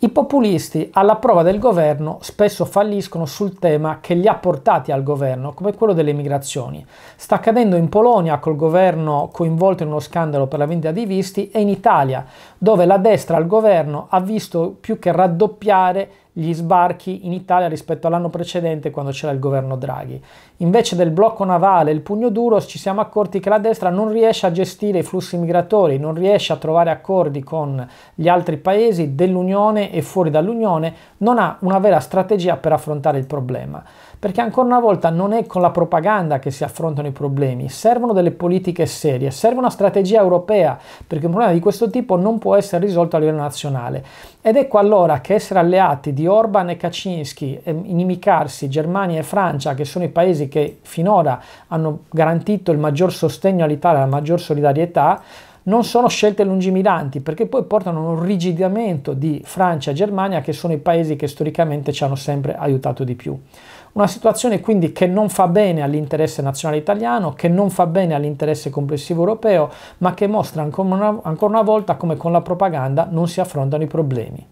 I populisti alla prova del governo spesso falliscono sul tema che li ha portati al governo, come quello delle migrazioni. Sta accadendo in Polonia col governo coinvolto in uno scandalo per la vendita di visti e in Italia, dove la destra al governo ha visto più che raddoppiare gli sbarchi in Italia rispetto all'anno precedente quando c'era il governo Draghi. Invece del blocco navale e il pugno duro ci siamo accorti che la destra non riesce a gestire i flussi migratori, non riesce a trovare accordi con gli altri paesi dell'Unione e fuori dall'Unione, non ha una vera strategia per affrontare il problema. Perché ancora una volta non è con la propaganda che si affrontano i problemi, servono delle politiche serie, serve una strategia europea, perché un problema di questo tipo non può essere risolto a livello nazionale. Ed ecco allora che essere alleati di Orban e Kaczynski, inimicarsi Germania e Francia, che sono i paesi che finora hanno garantito il maggior sostegno all'Italia, la maggior solidarietà, non sono scelte lungimiranti perché poi portano a un rigidamento di Francia e Germania che sono i paesi che storicamente ci hanno sempre aiutato di più. Una situazione quindi che non fa bene all'interesse nazionale italiano, che non fa bene all'interesse complessivo europeo, ma che mostra ancora una, ancora una volta come con la propaganda non si affrontano i problemi.